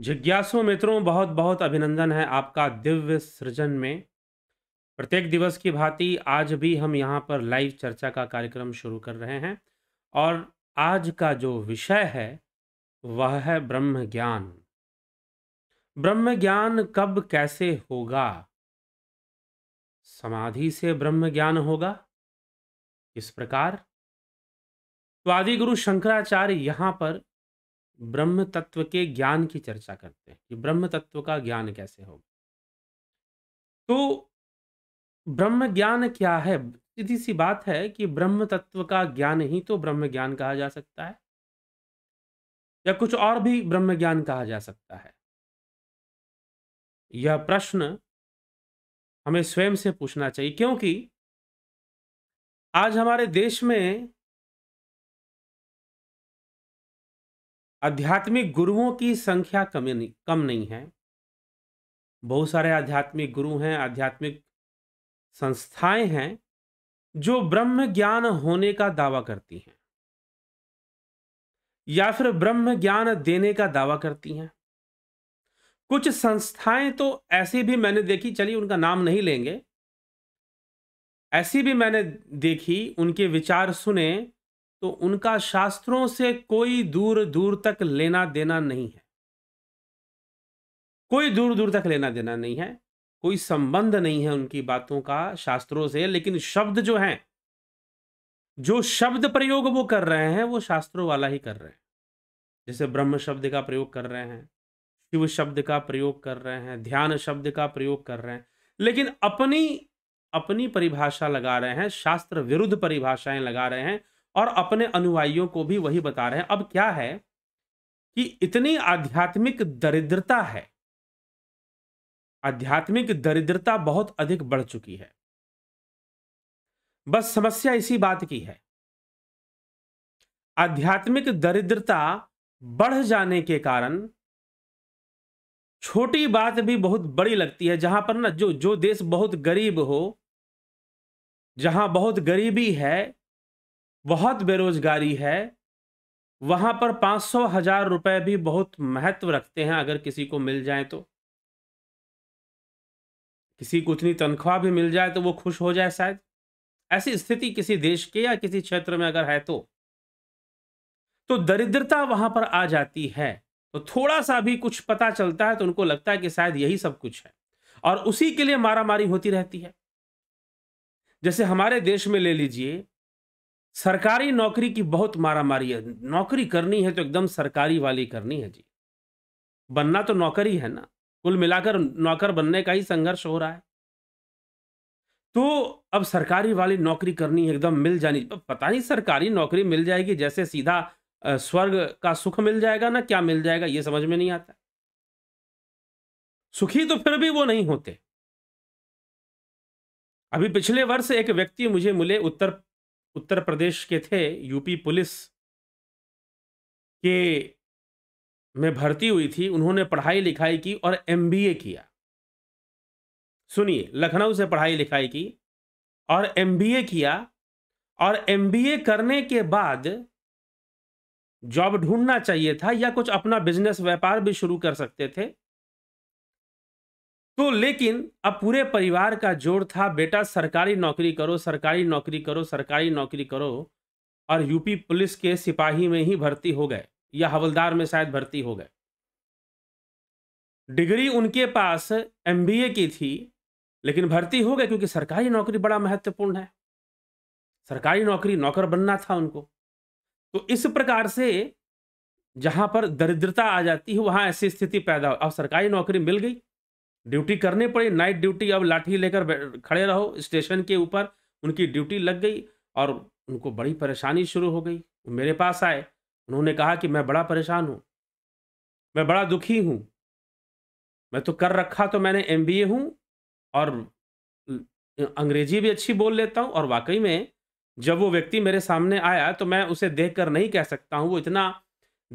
जिज्ञासु मित्रों बहुत बहुत अभिनंदन है आपका दिव्य सृजन में प्रत्येक दिवस की भांति आज भी हम यहाँ पर लाइव चर्चा का कार्यक्रम शुरू कर रहे हैं और आज का जो विषय है वह है ब्रह्म ज्ञान ब्रह्म ज्ञान कब कैसे होगा समाधि से ब्रह्म ज्ञान होगा किस प्रकार तो आदि गुरु शंकराचार्य यहां पर ब्रह्म तत्व के ज्ञान की चर्चा करते हैं कि ब्रह्म तत्व का ज्ञान कैसे होगा तो ब्रह्म ज्ञान क्या है सीधी सी बात है कि ब्रह्म तत्व का ज्ञान ही तो ब्रह्म ज्ञान कहा जा सकता है या कुछ और भी ब्रह्म ज्ञान कहा जा सकता है यह प्रश्न हमें स्वयं से पूछना चाहिए क्योंकि आज हमारे देश में आध्यात्मिक गुरुओं की संख्या कम नहीं कम नहीं है बहुत सारे आध्यात्मिक गुरु हैं आध्यात्मिक संस्थाएं हैं जो ब्रह्म ज्ञान होने का दावा करती हैं या फिर ब्रह्म ज्ञान देने का दावा करती हैं कुछ संस्थाएं तो ऐसी भी मैंने देखी चलिए उनका नाम नहीं लेंगे ऐसी भी मैंने देखी उनके विचार सुने तो उनका शास्त्रों से कोई दूर दूर तक लेना देना नहीं है कोई दूर दूर तक लेना देना नहीं है कोई संबंध नहीं है उनकी बातों का शास्त्रों से लेकिन शब्द जो हैं जो शब्द प्रयोग वो कर रहे हैं वो शास्त्रों वाला ही कर रहे हैं जैसे ब्रह्म शब्द का प्रयोग कर रहे हैं शिव शब्द का प्रयोग कर रहे हैं ध्यान शब्द का प्रयोग कर रहे हैं लेकिन अपनी अपनी परिभाषा लगा रहे हैं शास्त्र विरुद्ध परिभाषाएं लगा रहे हैं और अपने अनुयायियों को भी वही बता रहे हैं अब क्या है कि इतनी आध्यात्मिक दरिद्रता है आध्यात्मिक दरिद्रता बहुत अधिक बढ़ चुकी है बस समस्या इसी बात की है आध्यात्मिक दरिद्रता बढ़ जाने के कारण छोटी बात भी बहुत बड़ी लगती है जहां पर ना जो जो देश बहुत गरीब हो जहां बहुत गरीबी है बहुत बेरोजगारी है वहाँ पर पाँच सौ हजार रुपये भी बहुत महत्व रखते हैं अगर किसी को मिल जाए तो किसी को उतनी तनख्वाह भी मिल जाए तो वो खुश हो जाए शायद ऐसी स्थिति किसी देश के या किसी क्षेत्र में अगर है तो तो दरिद्रता वहां पर आ जाती है तो थोड़ा सा भी कुछ पता चलता है तो उनको लगता है कि शायद यही सब कुछ है और उसी के लिए मारामारी होती रहती है जैसे हमारे देश में ले लीजिए सरकारी नौकरी की बहुत मारा मारी है नौकरी करनी है तो एकदम सरकारी वाली करनी है जी बनना तो नौकर ही है ना कुल मिलाकर नौकर बनने का ही संघर्ष हो रहा है तो अब सरकारी वाली नौकरी करनी है एकदम मिल जानी पता नहीं सरकारी नौकरी मिल जाएगी जैसे सीधा स्वर्ग का सुख मिल जाएगा ना क्या मिल जाएगा ये समझ में नहीं आता सुखी तो फिर भी वो नहीं होते अभी पिछले वर्ष एक व्यक्ति मुझे मिले उत्तर उत्तर प्रदेश के थे यूपी पुलिस के में भर्ती हुई थी उन्होंने पढ़ाई लिखाई की और एमबीए किया सुनिए लखनऊ से पढ़ाई लिखाई की और एमबीए किया और एमबीए करने के बाद जॉब ढूंढना चाहिए था या कुछ अपना बिजनेस व्यापार भी शुरू कर सकते थे तो लेकिन अब पूरे परिवार का जोर था बेटा सरकारी नौकरी करो सरकारी नौकरी करो सरकारी नौकरी करो और यूपी पुलिस के सिपाही में ही भर्ती हो गए या हवलदार में शायद भर्ती हो गए डिग्री उनके पास एमबीए की थी लेकिन भर्ती हो गए क्योंकि सरकारी नौकरी बड़ा महत्वपूर्ण है सरकारी नौकरी नौकर बनना था उनको तो इस प्रकार से जहां पर दरिद्रता आ जाती है वहां ऐसी स्थिति पैदा हो अब सरकारी नौकरी मिल गई ड्यूटी करनी पड़ी नाइट ड्यूटी अब लाठी लेकर खड़े रहो स्टेशन के ऊपर उनकी ड्यूटी लग गई और उनको बड़ी परेशानी शुरू हो गई मेरे पास आए उन्होंने कहा कि मैं बड़ा परेशान हूँ मैं बड़ा दुखी हूँ मैं तो कर रखा तो मैंने एम बी ए हूँ और अंग्रेजी भी अच्छी बोल लेता हूँ और वाकई में जब वो व्यक्ति मेरे सामने आया तो मैं उसे देख कर नहीं कह सकता हूँ वो इतना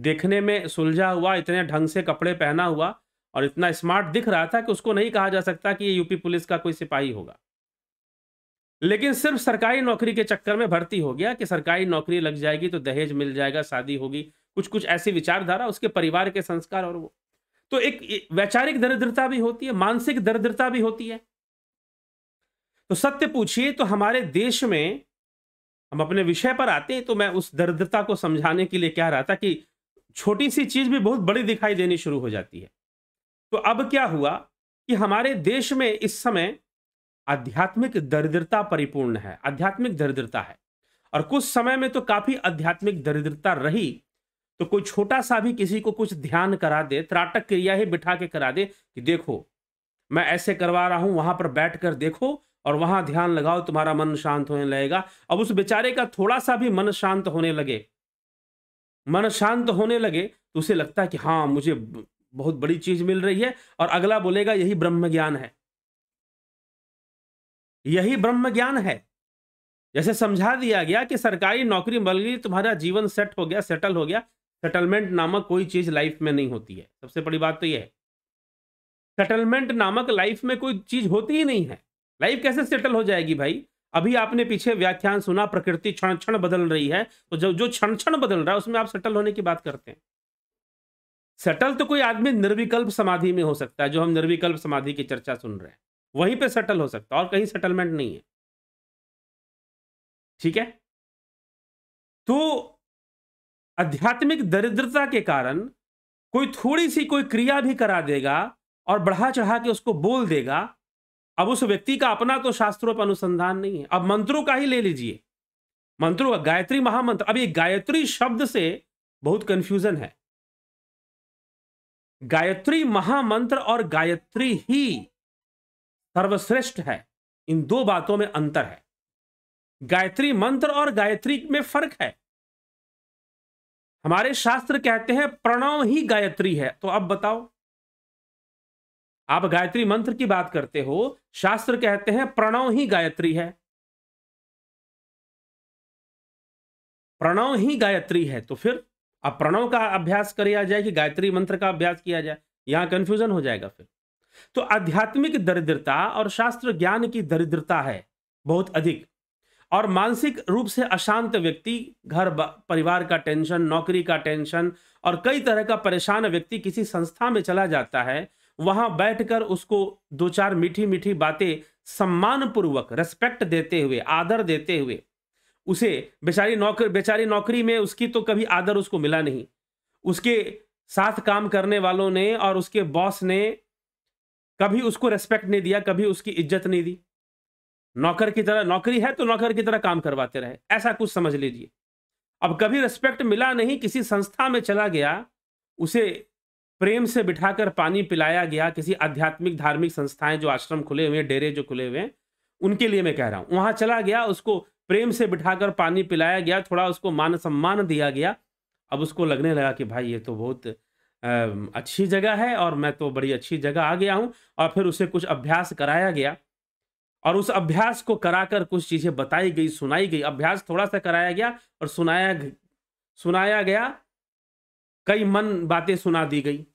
देखने में सुलझा हुआ इतने ढंग से कपड़े पहना हुआ और इतना स्मार्ट दिख रहा था कि उसको नहीं कहा जा सकता कि ये यूपी पुलिस का कोई सिपाही होगा लेकिन सिर्फ सरकारी नौकरी के चक्कर में भर्ती हो गया कि सरकारी नौकरी लग जाएगी तो दहेज मिल जाएगा शादी होगी कुछ कुछ ऐसी विचारधारा उसके परिवार के संस्कार और वो तो एक वैचारिक दरिद्रता भी होती है मानसिक दरिद्रता भी होती है तो सत्य पूछिए तो हमारे देश में हम अपने विषय पर आते हैं तो मैं उस दरिद्रता को समझाने के लिए कह रहा था कि छोटी सी चीज भी बहुत बड़ी दिखाई देनी शुरू हो जाती है तो अब क्या हुआ कि हमारे देश में इस समय आध्यात्मिक दरिद्रता परिपूर्ण है आध्यात्मिक दरिद्रता है और कुछ समय में तो काफी आध्यात्मिक दरिद्रता रही तो कोई छोटा सा भी किसी को कुछ ध्यान करा दे त्राटक क्रिया ही बिठा के करा दे कि देखो मैं ऐसे करवा रहा हूं वहां पर बैठ कर देखो और वहां ध्यान लगाओ तुम्हारा मन शांत होने लगेगा अब उस बेचारे का थोड़ा सा भी मन शांत होने लगे मन शांत होने लगे तो उसे लगता है कि हाँ मुझे बहुत बड़ी चीज मिल रही है और अगला बोलेगा यही ब्रह्म ज्ञान है यही ब्रह्म ज्ञान है जैसे समझा दिया गया कि सरकारी नौकरी मिल गई तुम्हारा जीवन सेट हो गया सेटल हो गया सेटलमेंट नामक कोई चीज लाइफ में नहीं होती है सबसे बड़ी बात तो यह है सेटलमेंट नामक लाइफ में कोई चीज होती ही नहीं है लाइफ कैसे सेटल हो जाएगी भाई अभी आपने पीछे व्याख्यान सुना प्रकृति क्षण क्षण बदल रही है तो जो जो क्षण क्षण बदल रहा है उसमें आप सेटल होने की बात करते हैं सटल तो कोई आदमी निर्विकल्प समाधि में हो सकता है जो हम निर्विकल्प समाधि की चर्चा सुन रहे हैं वहीं पे सटल हो सकता है और कहीं सेटलमेंट नहीं है ठीक है तो आध्यात्मिक दरिद्रता के कारण कोई थोड़ी सी कोई क्रिया भी करा देगा और बढ़ा चढ़ा के उसको बोल देगा अब उस व्यक्ति का अपना तो शास्त्रों पर अनुसंधान नहीं है अब मंत्रों का ही ले लीजिए मंत्रों का गायत्री महामंत्र अब ये गायत्री शब्द से बहुत कंफ्यूजन है गायत्री महामंत्र और गायत्री ही सर्वश्रेष्ठ है इन दो बातों में अंतर है गायत्री मंत्र और गायत्री में फर्क है हमारे शास्त्र कहते हैं प्रणव ही गायत्री है तो अब बताओ आप गायत्री मंत्र की बात करते हो शास्त्र कहते हैं प्रणव ही गायत्री है प्रणव ही गायत्री है तो फिर अब प्रणव का अभ्यास किया जाए कि गायत्री मंत्र का अभ्यास किया जाए यहां कंफ्यूजन हो जाएगा फिर तो आध्यात्मिक दरिद्रता और शास्त्र ज्ञान की दरिद्रता है बहुत अधिक और मानसिक रूप से अशांत व्यक्ति घर परिवार का टेंशन नौकरी का टेंशन और कई तरह का परेशान व्यक्ति किसी संस्था में चला जाता है वहां बैठकर उसको दो चार मीठी मीठी बातें सम्मानपूर्वक रेस्पेक्ट देते हुए आदर देते हुए उसे बेचारी नौकर बेचारी नौकरी में उसकी तो कभी आदर उसको मिला नहीं उसके साथ काम करने वालों ने और उसके बॉस ने कभी उसको रेस्पेक्ट नहीं दिया कभी उसकी इज्जत नहीं दी नौकर की तरह नौकरी है तो नौकर की तरह काम करवाते रहे ऐसा कुछ समझ लीजिए अब कभी रेस्पेक्ट मिला नहीं किसी संस्था में चला गया उसे प्रेम से बिठाकर पानी पिलाया गया किसी आध्यात्मिक धार्मिक संस्थाएं जो आश्रम खुले हुए हैं डेरे जो खुले हुए हैं उनके लिए मैं कह रहा हूं वहां चला गया उसको प्रेम से बिठाकर पानी पिलाया गया थोड़ा उसको मान सम्मान दिया गया अब उसको लगने लगा कि भाई ये तो बहुत अच्छी जगह है और मैं तो बड़ी अच्छी जगह आ गया हूँ और फिर उसे कुछ अभ्यास कराया गया और उस अभ्यास को कराकर कुछ चीज़ें बताई गई सुनाई गई अभ्यास थोड़ा सा कराया गया और सुनाया सुनाया गया कई मन बातें सुना दी गई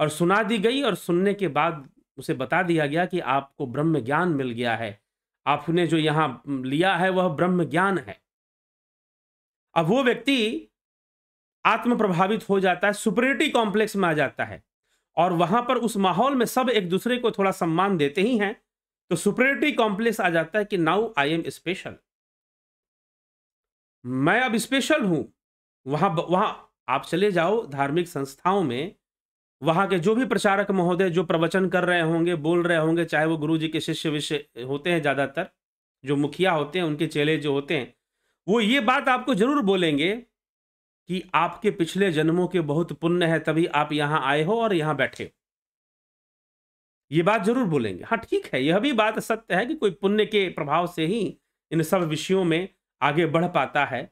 और सुना दी गई और सुनने के बाद उसे बता दिया गया कि आपको ब्रह्म ज्ञान मिल गया है आपने जो यहां लिया है वह ब्रह्म ज्ञान है अब वो व्यक्ति आत्म प्रभावित हो जाता है सुपरिटी कॉम्प्लेक्स में आ जाता है और वहां पर उस माहौल में सब एक दूसरे को थोड़ा सम्मान देते ही हैं तो सुपरिटी कॉम्प्लेक्स आ जाता है कि नाउ आई एम स्पेशल मैं अब स्पेशल हूं वहां वहां आप चले जाओ धार्मिक संस्थाओं में वहाँ के जो भी प्रचारक महोदय जो प्रवचन कर रहे होंगे बोल रहे होंगे चाहे वो गुरु जी के शिष्य विषय होते हैं ज़्यादातर जो मुखिया होते हैं उनके चेले जो होते हैं वो ये बात आपको जरूर बोलेंगे कि आपके पिछले जन्मों के बहुत पुण्य है तभी आप यहाँ आए हो और यहाँ बैठे हो ये बात जरूर बोलेंगे हाँ ठीक है यह भी बात सत्य है कि कोई पुण्य के प्रभाव से ही इन सब विषयों में आगे बढ़ पाता है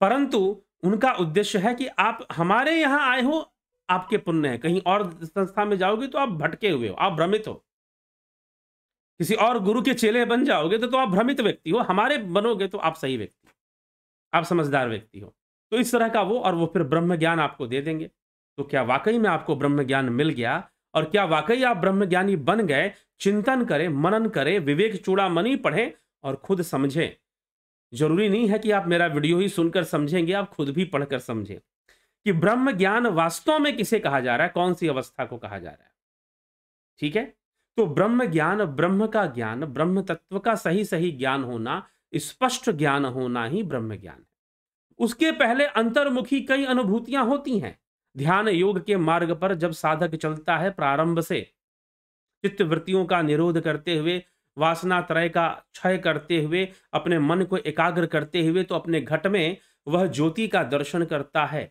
परंतु उनका उद्देश्य है कि आप हमारे यहाँ आए हो आपके पुण्य है कहीं और संस्था में जाओगे तो आप भटके हुए हो आप भ्रमित हो किसी और गुरु के चेले बन जाओगे तो, तो आप भ्रमित व्यक्ति हो हमारे बनोगे तो आप सही व्यक्ति आप समझदार व्यक्ति हो तो इस तरह का वो और वो फिर ब्रह्म ज्ञान आपको दे देंगे तो क्या वाकई में आपको ब्रह्म ज्ञान मिल गया और क्या वाकई आप ब्रह्म ज्ञानी बन गए चिंतन करें मनन करें विवेक चूड़ा मनी पढ़ें और खुद समझें जरूरी नहीं है कि आप मेरा वीडियो ही सुनकर समझेंगे आप खुद भी पढ़कर समझें कि ब्रह्म ज्ञान वास्तव में किसे कहा जा रहा है कौन सी अवस्था को कहा जा रहा है ठीक है तो ब्रह्म ज्ञान ब्रह्म का ज्ञान ब्रह्म तत्व का सही सही ज्ञान होना स्पष्ट ज्ञान होना ही ब्रह्म ज्ञान है उसके पहले अंतर्मुखी कई अनुभूतियां होती हैं ध्यान योग के मार्ग पर जब साधक चलता है प्रारंभ से चित्त वृत्तियों का निरोध करते हुए वासना त्रय का क्षय करते हुए अपने मन को एकाग्र करते हुए तो अपने घट में वह ज्योति का दर्शन करता है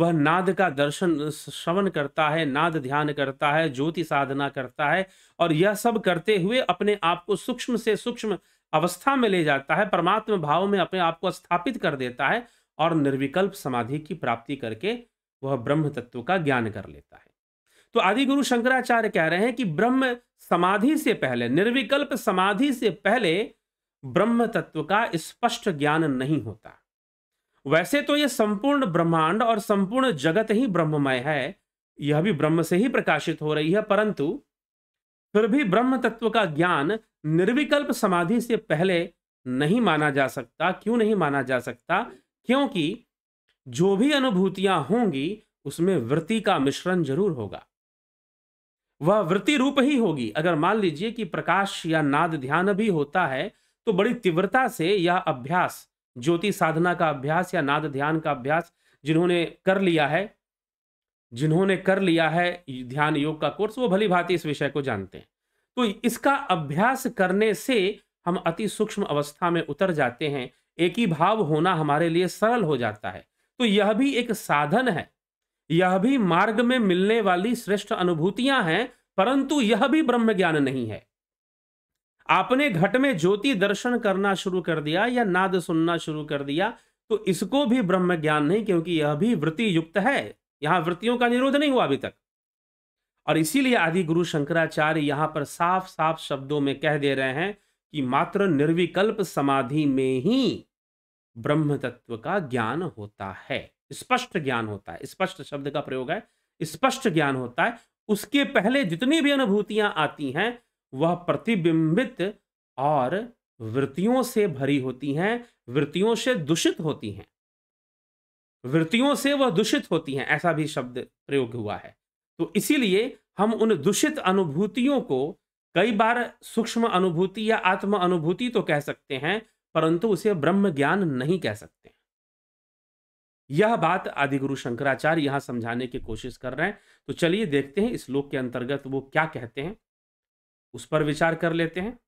वह नाद का दर्शन श्रवण करता है नाद ध्यान करता है ज्योति साधना करता है और यह सब करते हुए अपने आप को सूक्ष्म से सूक्ष्म अवस्था में ले जाता है परमात्म भाव में अपने आप को स्थापित कर देता है और निर्विकल्प समाधि की प्राप्ति करके वह ब्रह्म तत्व का ज्ञान कर लेता है तो आदि गुरु शंकराचार्य कह रहे हैं कि ब्रह्म समाधि से पहले निर्विकल्प समाधि से पहले ब्रह्म तत्व का स्पष्ट ज्ञान नहीं होता वैसे तो यह संपूर्ण ब्रह्मांड और संपूर्ण जगत ही ब्रह्ममय है यह भी ब्रह्म से ही प्रकाशित हो रही है परंतु फिर भी ब्रह्म तत्व का ज्ञान निर्विकल्प समाधि से पहले नहीं माना जा सकता क्यों नहीं माना जा सकता क्योंकि जो भी अनुभूतियां होंगी उसमें वृत्ति का मिश्रण जरूर होगा वह वृत्ति रूप ही होगी अगर मान लीजिए कि प्रकाश या नाद ध्यान भी होता है तो बड़ी तीव्रता से यह अभ्यास ज्योति साधना का अभ्यास या नाद ध्यान का अभ्यास जिन्होंने कर लिया है जिन्होंने कर लिया है ध्यान योग का कोर्स वो भली भांति इस विषय को जानते हैं तो इसका अभ्यास करने से हम अति सूक्ष्म अवस्था में उतर जाते हैं एक ही भाव होना हमारे लिए सरल हो जाता है तो यह भी एक साधन है यह भी मार्ग में मिलने वाली श्रेष्ठ अनुभूतियां हैं परंतु यह भी ब्रह्म ज्ञान नहीं है आपने घट में ज्योति दर्शन करना शुरू कर दिया या नाद सुनना शुरू कर दिया तो इसको भी ब्रह्म ज्ञान नहीं क्योंकि यह भी वृत्ति युक्त है यहां वृत्तियों का निरोध नहीं हुआ अभी तक और इसीलिए आदि गुरु शंकराचार्य यहां पर साफ साफ शब्दों में कह दे रहे हैं कि मात्र निर्विकल्प समाधि में ही ब्रह्म तत्व का ज्ञान होता है स्पष्ट ज्ञान होता है स्पष्ट शब्द का प्रयोग है स्पष्ट ज्ञान होता है उसके पहले जितनी भी अनुभूतियां आती हैं वह प्रतिबिंबित और वृत्तियों से भरी होती हैं वृत्तियों से दूषित होती हैं वृत्तियों से वह दूषित होती हैं ऐसा भी शब्द प्रयोग हुआ है तो इसीलिए हम उन दूषित अनुभूतियों को कई बार सूक्ष्म अनुभूति या आत्म अनुभूति तो कह सकते हैं परंतु उसे ब्रह्म ज्ञान नहीं कह सकते यह बात आदिगुरु शंकराचार्य यहां समझाने की कोशिश कर रहे हैं तो चलिए देखते हैं इस श्लोक के अंतर्गत वो क्या कहते हैं उस पर विचार कर लेते हैं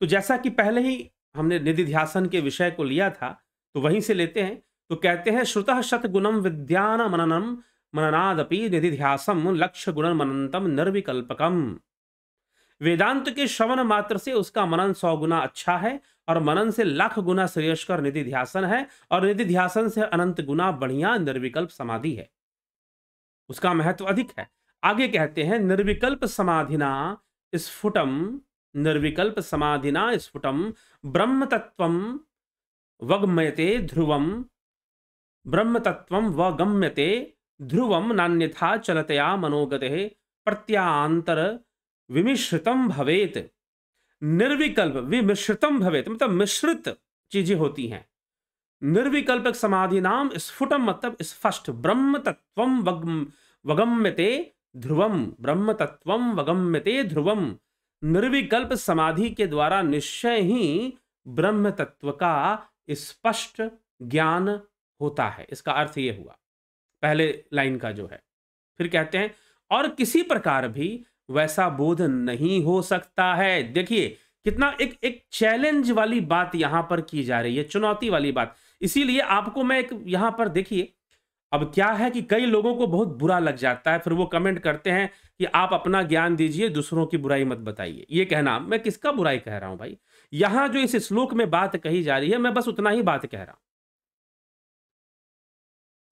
तो जैसा कि पहले ही हमने निधिध्यासन के विषय को लिया था तो वहीं से लेते हैं तो कहते हैं श्रुतः शतगुणम विद्यान मननम मननादपि निधिध्यासम लक्ष्य गुण मनंतम निर्विकल्पकम वेदांत के श्रवण मात्र से उसका मनन सौ गुना अच्छा है और मनन से लाख गुना श्रेयस्कर निधि ध्यासन है और निधि ध्यासन से अनंत गुना बढ़िया निर्विकल्प समाधि है उसका महत्व अधिक है आगे कहते हैं निर्विकल्प समाधिना स्फुटम निर्विकल्प समाधिना स्फुटम ब्रह्म तत्व वगम्यते ध्रुवम ब्रह्म तत्व गम्यते ध्रुवम नान्यथा चलतया मनोगते प्रत्यांतर विमिश्रितम भवेत निर्विकल्प विमिश्रितम भवेत मतलब मिश्रित चीजें होती हैं निर्विकल्प समाधि नाम स्फुटम मतलब स्पष्ट ब्रह्म तत्व वगम्यते ध्रुवम ब्रह्म तत्व वगम्यते ध्रुवम निर्विकल्प समाधि के द्वारा निश्चय ही ब्रह्म तत्व का स्पष्ट ज्ञान होता है इसका अर्थ ये हुआ पहले लाइन का जो है फिर कहते हैं और किसी प्रकार भी वैसा बोध नहीं हो सकता है देखिए कितना एक एक चैलेंज वाली बात यहां पर की जा रही है चुनौती वाली बात इसीलिए आपको मैं एक यहां पर देखिए अब क्या है कि कई लोगों को बहुत बुरा लग जाता है फिर वो कमेंट करते हैं कि आप अपना ज्ञान दीजिए दूसरों की बुराई मत बताइए ये कहना मैं किसका बुराई कह रहा हूं भाई यहाँ जो इस श्लोक में बात कही जा रही है मैं बस उतना ही बात कह रहा हूं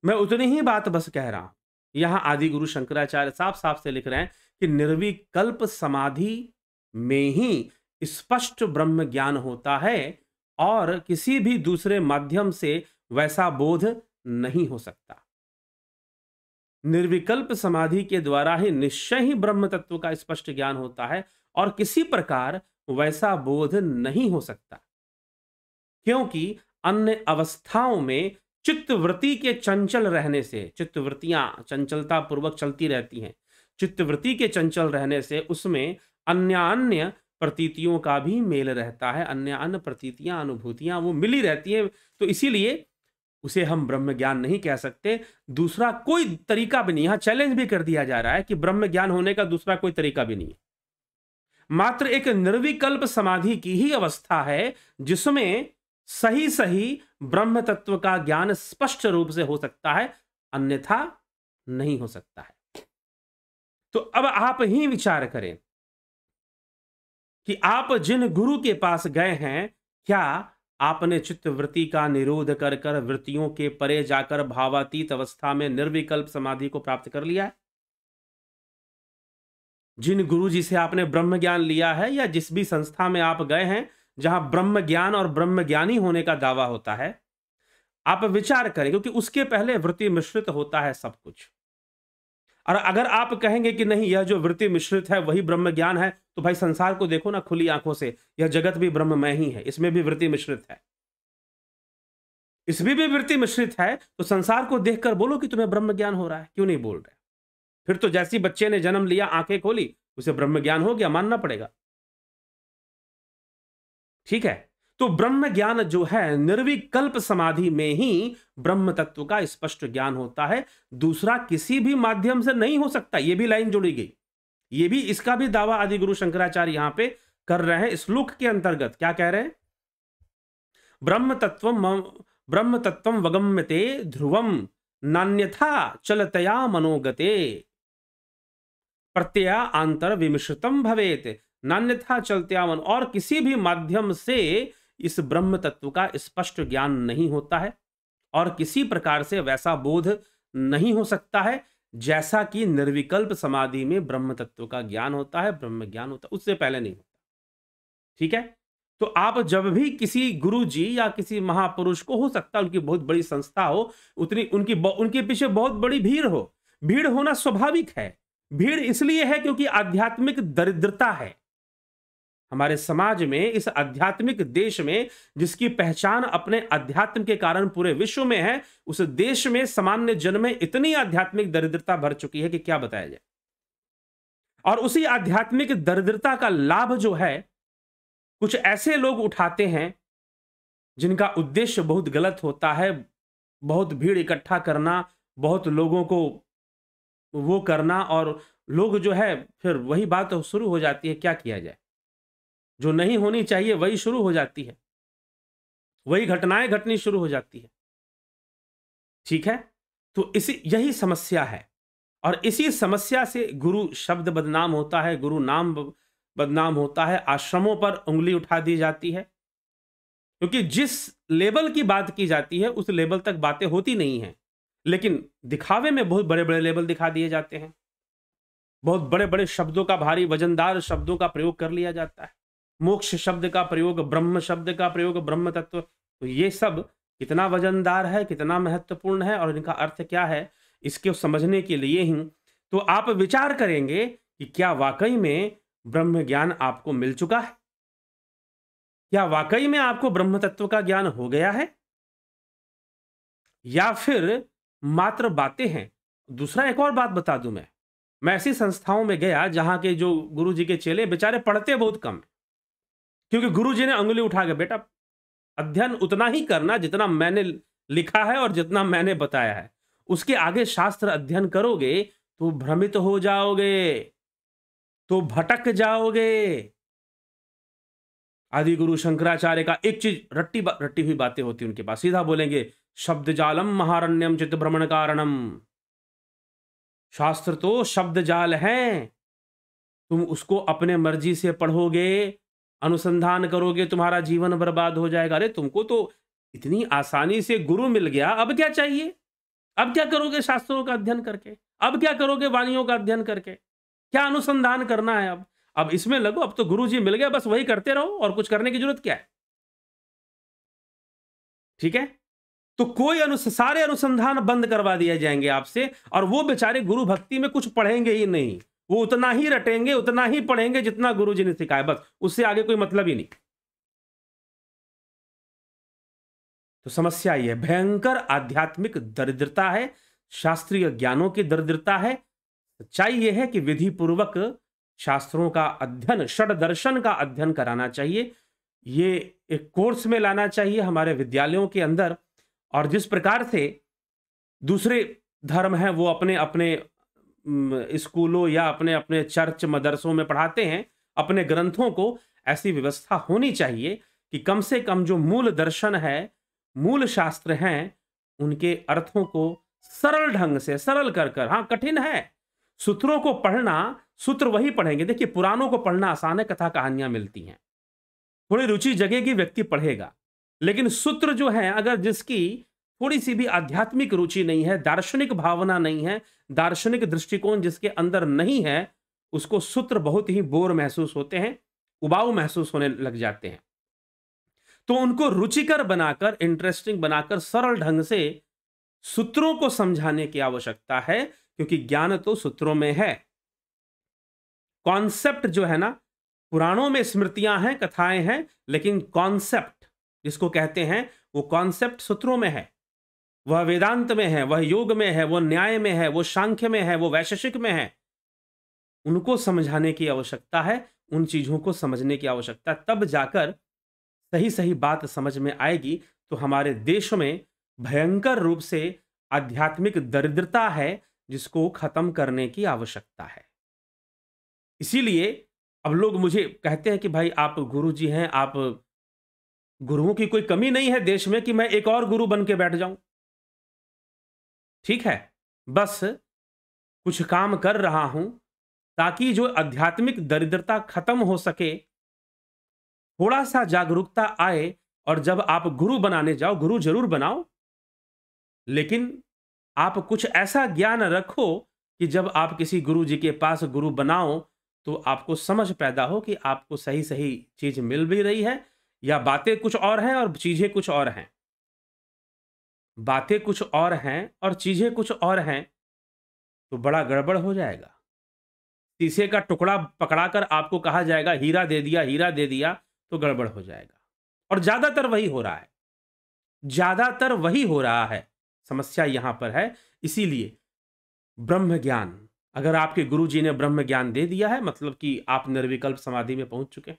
मैं उतनी ही बात बस कह रहा हूं यहाँ आदि गुरु शंकराचार्य साफ साफ से लिख रहे हैं कि निर्विकल्प समाधि में ही स्पष्ट ब्रह्म ज्ञान होता है और किसी भी दूसरे माध्यम से वैसा बोध नहीं हो सकता निर्विकल्प समाधि के द्वारा ही निश्चय ही ब्रह्म तत्व का स्पष्ट ज्ञान होता है और किसी प्रकार वैसा बोध नहीं हो सकता क्योंकि अन्य अवस्थाओं में चित्तवृत्ति के चंचल रहने से चित्तवृत्तियां चंचलता पूर्वक चलती रहती हैं चित्तवृत्ति के चंचल रहने से उसमें अन्य अन्य प्रतीतियों का भी मेल रहता है अन्य अन्य प्रतीतियां अनुभूतियां वो मिली रहती हैं तो इसीलिए उसे हम ब्रह्म ज्ञान नहीं कह सकते दूसरा कोई तरीका भी नहीं यहां चैलेंज भी कर दिया जा रहा है कि ब्रह्म ज्ञान होने का दूसरा कोई तरीका भी नहीं है मात्र एक निर्विकल्प समाधि की ही अवस्था है जिसमें सही सही ब्रह्म तत्व का ज्ञान स्पष्ट रूप से हो सकता है अन्यथा नहीं हो सकता है तो अब आप ही विचार करें कि आप जिन गुरु के पास गए हैं क्या आपने चित्त वृत्ति का निरोध कर कर वृत्तियों के परे जाकर भावातीत अवस्था में निर्विकल्प समाधि को प्राप्त कर लिया है जिन गुरु जी से आपने ब्रह्म ज्ञान लिया है या जिस भी संस्था में आप गए हैं जहां ब्रह्म ज्ञान और ब्रह्म ज्ञानी होने का दावा होता है आप विचार करें क्योंकि उसके पहले वृत्ति मिश्रित होता है सब कुछ और अगर आप कहेंगे कि नहीं यह जो वृत्ति मिश्रित है वही ब्रह्म ज्ञान है तो भाई संसार को देखो ना खुली आंखों से यह जगत भी ब्रह्ममय ही है इसमें भी वृत्ति मिश्रित है इसमें भी वृत्ति मिश्रित है तो संसार को देखकर बोलो कि तुम्हें ब्रह्म ज्ञान हो रहा है क्यों नहीं बोल रहे फिर तो जैसी बच्चे ने जन्म लिया आंखें खोली उसे ब्रह्म ज्ञान हो गया मानना पड़ेगा ठीक है तो ब्रह्म ज्ञान जो है निर्विकल्प समाधि में ही ब्रह्म तत्व का स्पष्ट ज्ञान होता है दूसरा किसी भी माध्यम से नहीं हो सकता यह भी लाइन जोड़ी गई ये भी इसका भी दावा आदि गुरु शंकराचार्य यहां पे कर रहे हैं श्लोक के अंतर्गत क्या कह रहे हैं ब्रह्म तत्व ब्रह्म तत्व वगम्यते ध्रुवम नान्यथा चलतया मनोगते प्रत्यया आंतर विमिश्रितम भवेत नान्यथा चलतया मन और किसी भी माध्यम से इस ब्रह्म तत्व का स्पष्ट ज्ञान नहीं होता है और किसी प्रकार से वैसा बोध नहीं हो सकता है जैसा कि निर्विकल्प समाधि में ब्रह्म तत्व का ज्ञान होता है ब्रह्म ज्ञान होता है उससे पहले नहीं होता ठीक है तो आप जब भी किसी गुरु जी या किसी महापुरुष को हो सकता है उनकी बहुत बड़ी संस्था हो उतनी उनकी उनके पीछे बहुत बड़ी भीड़ हो भीड़ होना स्वाभाविक है भीड़ इसलिए है क्योंकि आध्यात्मिक दरिद्रता है हमारे समाज में इस आध्यात्मिक देश में जिसकी पहचान अपने अध्यात्म के कारण पूरे विश्व में है उस देश में सामान्य जन में इतनी आध्यात्मिक दरिद्रता भर चुकी है कि क्या बताया जाए और उसी आध्यात्मिक दरिद्रता का लाभ जो है कुछ ऐसे लोग उठाते हैं जिनका उद्देश्य बहुत गलत होता है बहुत भीड़ इकट्ठा करना बहुत लोगों को वो करना और लोग जो है फिर वही बात शुरू हो जाती है क्या किया जाए जो नहीं होनी चाहिए वही शुरू हो जाती है वही घटनाएं घटनी शुरू हो जाती है ठीक है तो इसी यही समस्या है और इसी समस्या से गुरु शब्द बदनाम होता है गुरु नाम बदनाम होता है आश्रमों पर उंगली उठा दी जाती है क्योंकि जिस लेवल की बात की जाती है उस लेवल तक बातें होती नहीं हैं लेकिन दिखावे में बहुत बड़े बड़े लेवल दिखा दिए जाते हैं बहुत बड़े बड़े शब्दों का भारी वजनदार शब्दों का प्रयोग कर लिया जाता है मोक्ष शब्द का प्रयोग ब्रह्म शब्द का प्रयोग ब्रह्म तत्व तो ये सब कितना वजनदार है कितना महत्वपूर्ण है और इनका अर्थ क्या है इसके समझने के लिए ही तो आप विचार करेंगे कि क्या वाकई में ब्रह्म ज्ञान आपको मिल चुका है क्या वाकई में आपको ब्रह्म तत्व का ज्ञान हो गया है या फिर मात्र बातें हैं दूसरा एक और बात बता दूं मैं मैं ऐसी संस्थाओं में गया जहां के जो गुरु जी के चेले बेचारे पढ़ते बहुत कम है क्योंकि गुरु जी ने अंगुली उठा के बेटा अध्ययन उतना ही करना जितना मैंने लिखा है और जितना मैंने बताया है उसके आगे शास्त्र अध्ययन करोगे तो भ्रमित हो जाओगे तो भटक जाओगे आदि गुरु शंकराचार्य का एक चीज रट्टी रट्टी हुई बातें होती उनके पास सीधा बोलेंगे शब्द जालम महारण्यम चित्त भ्रमण कारणम शास्त्र तो शब्द जाल है तुम उसको अपने मर्जी से पढ़ोगे अनुसंधान करोगे तुम्हारा जीवन बर्बाद हो जाएगा अरे तुमको तो इतनी आसानी से गुरु मिल गया अब क्या चाहिए अब क्या करोगे शास्त्रों का अध्ययन करके अब क्या करोगे वाणियों का अध्ययन करके क्या अनुसंधान करना है अब अब इसमें लगो अब तो गुरु जी मिल गया बस वही करते रहो और कुछ करने की जरूरत क्या है ठीक है तो कोई अनु सारे अनुसंधान बंद करवा दिए जाएंगे आपसे और वो बेचारे गुरु भक्ति में कुछ पढ़ेंगे ही नहीं वो उतना ही रटेंगे उतना ही पढ़ेंगे जितना गुरु जी ने सिखाया बस उससे आगे कोई मतलब ही नहीं तो समस्या ये भयंकर आध्यात्मिक दरिद्रता है शास्त्रीय ज्ञानों की दरिद्रता है सच्चाई यह है कि विधि पूर्वक शास्त्रों का अध्ययन षड दर्शन का अध्ययन कराना चाहिए ये एक कोर्स में लाना चाहिए हमारे विद्यालयों के अंदर और जिस प्रकार से दूसरे धर्म हैं वो अपने अपने स्कूलों या अपने अपने चर्च मदरसों में पढ़ाते हैं अपने ग्रंथों को ऐसी व्यवस्था होनी चाहिए कि कम से कम जो मूल दर्शन है मूल शास्त्र हैं उनके अर्थों को सरल ढंग से सरल कर कर हाँ कठिन है सूत्रों को पढ़ना सूत्र वही पढ़ेंगे देखिए पुराणों को पढ़ना आसान है कथा कहानियां मिलती हैं थोड़ी रुचि जगेगी व्यक्ति पढ़ेगा लेकिन सूत्र जो है अगर जिसकी थोड़ी सी भी आध्यात्मिक रुचि नहीं है दार्शनिक भावना नहीं है दार्शनिक दृष्टिकोण जिसके अंदर नहीं है उसको सूत्र बहुत ही बोर महसूस होते हैं उबाऊ महसूस होने लग जाते हैं तो उनको रुचिकर बनाकर इंटरेस्टिंग बनाकर सरल ढंग से सूत्रों को समझाने की आवश्यकता है क्योंकि ज्ञान तो सूत्रों में है कॉन्सेप्ट जो है ना पुराणों में स्मृतियां हैं कथाएं हैं लेकिन कॉन्सेप्ट जिसको कहते हैं वो कॉन्सेप्ट सूत्रों में है वह वेदांत में है वह योग में है वह न्याय में है वह सांख्य में है वो वैशेषिक में है उनको समझाने की आवश्यकता है उन चीज़ों को समझने की आवश्यकता तब जाकर सही सही बात समझ में आएगी तो हमारे देश में भयंकर रूप से आध्यात्मिक दरिद्रता है जिसको खत्म करने की आवश्यकता है इसीलिए अब लोग मुझे कहते हैं कि भाई आप गुरु जी हैं आप गुरुओं की कोई कमी नहीं है देश में कि मैं एक और गुरु बन के बैठ जाऊं ठीक है बस कुछ काम कर रहा हूं ताकि जो आध्यात्मिक दरिद्रता खत्म हो सके थोड़ा सा जागरूकता आए और जब आप गुरु बनाने जाओ गुरु जरूर बनाओ लेकिन आप कुछ ऐसा ज्ञान रखो कि जब आप किसी गुरु जी के पास गुरु बनाओ तो आपको समझ पैदा हो कि आपको सही सही चीज़ मिल भी रही है या बातें कुछ और हैं और चीज़ें कुछ और हैं बातें कुछ और हैं और चीज़ें कुछ और हैं तो बड़ा गड़बड़ हो जाएगा शीशे का टुकड़ा पकड़ा कर आपको कहा जाएगा हीरा दे दिया हीरा दे दिया तो गड़बड़ हो जाएगा और ज़्यादातर वही हो रहा है ज़्यादातर वही हो रहा है समस्या यहाँ पर है इसीलिए ब्रह्म ज्ञान अगर आपके गुरु जी ने ब्रह्म ज्ञान दे दिया है मतलब कि आप निर्विकल्प समाधि में पहुँच चुके हैं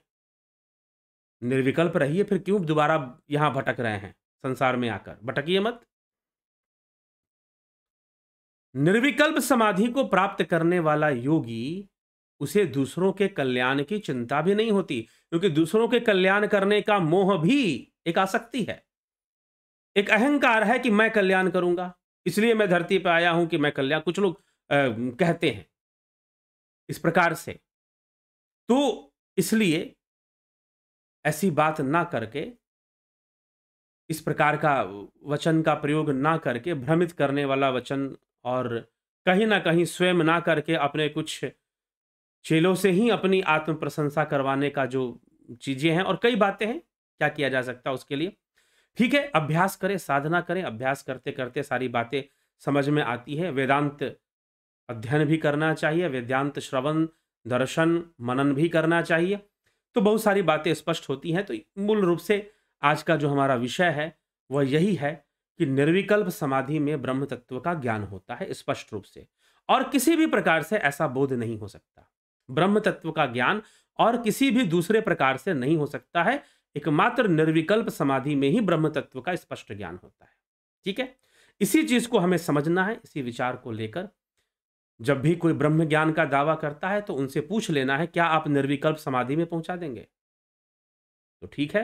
निर्विकल्प रहिए फिर क्यों दोबारा यहाँ भटक रहे हैं संसार में आकर भटकिए मत निर्विकल्प समाधि को प्राप्त करने वाला योगी उसे दूसरों के कल्याण की चिंता भी नहीं होती क्योंकि दूसरों के कल्याण करने का मोह भी एक आसक्ति है एक अहंकार है कि मैं कल्याण करूंगा इसलिए मैं धरती पर आया हूं कि मैं कल्याण कुछ लोग कहते हैं इस प्रकार से तो इसलिए ऐसी बात ना करके इस प्रकार का वचन का प्रयोग ना करके भ्रमित करने वाला वचन और कहीं ना कहीं स्वयं ना करके अपने कुछ चेलों से ही अपनी आत्म प्रशंसा करवाने का जो चीज़ें हैं और कई बातें हैं क्या किया जा सकता है उसके लिए ठीक है अभ्यास करें साधना करें अभ्यास करते करते सारी बातें समझ में आती है वेदांत अध्ययन भी करना चाहिए वेदांत श्रवण दर्शन मनन भी करना चाहिए तो बहुत सारी बातें स्पष्ट होती हैं तो मूल रूप से आज का जो हमारा विषय है वह यही है कि निर्विकल्प समाधि में ब्रह्म तत्व का ज्ञान होता है स्पष्ट रूप से और किसी भी प्रकार से ऐसा बोध नहीं हो सकता ब्रह्म तत्व का ज्ञान और किसी भी दूसरे प्रकार से नहीं हो सकता है एकमात्र निर्विकल्प समाधि में ही ब्रह्म तत्व का स्पष्ट ज्ञान होता है ठीक है इसी चीज को हमें समझना है इसी विचार को लेकर जब भी कोई ब्रह्म ज्ञान का दावा करता है तो उनसे पूछ लेना है क्या आप निर्विकल्प समाधि में पहुंचा देंगे तो ठीक है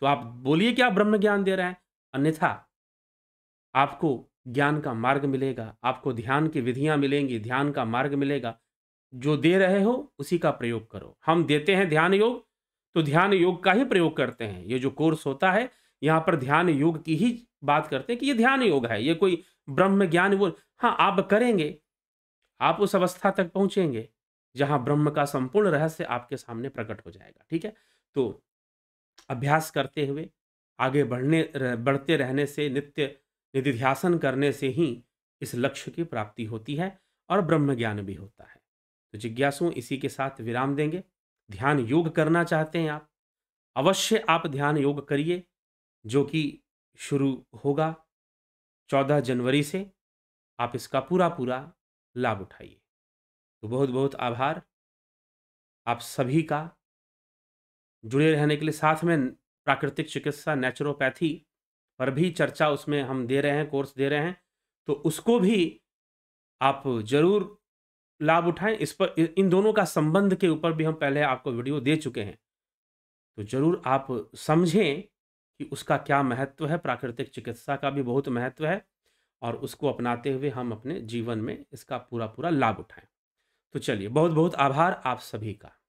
तो आप बोलिए कि आप ब्रह्म ज्ञान दे रहे हैं अन्यथा आपको ज्ञान का मार्ग मिलेगा आपको ध्यान की विधियां मिलेंगी ध्यान का मार्ग मिलेगा जो दे रहे हो उसी का प्रयोग करो हम देते हैं ध्यान योग तो ध्यान योग का ही प्रयोग करते हैं ये जो कोर्स होता है यहाँ पर ध्यान योग की ही बात करते हैं कि ये ध्यान योग है ये कोई ब्रह्म ज्ञान वो हाँ आप करेंगे आप उस अवस्था तक पहुँचेंगे जहाँ ब्रह्म का संपूर्ण रहस्य आपके सामने प्रकट हो जाएगा ठीक है तो अभ्यास करते हुए आगे बढ़ने बढ़ते रहने से नित्य निधिध्यासन करने से ही इस लक्ष्य की प्राप्ति होती है और ब्रह्म ज्ञान भी होता है तो जिज्ञासु इसी के साथ विराम देंगे ध्यान योग करना चाहते हैं आप अवश्य आप ध्यान योग करिए जो कि शुरू होगा चौदह जनवरी से आप इसका पूरा पूरा लाभ उठाइए तो बहुत बहुत आभार आप सभी का जुड़े रहने के लिए साथ में प्राकृतिक चिकित्सा नेचुरोपैथी पर भी चर्चा उसमें हम दे रहे हैं कोर्स दे रहे हैं तो उसको भी आप जरूर लाभ उठाएं इस पर इन दोनों का संबंध के ऊपर भी हम पहले आपको वीडियो दे चुके हैं तो जरूर आप समझें कि उसका क्या महत्व है प्राकृतिक चिकित्सा का भी बहुत महत्व है और उसको अपनाते हुए हम अपने जीवन में इसका पूरा पूरा लाभ उठाएं तो चलिए बहुत बहुत आभार आप सभी का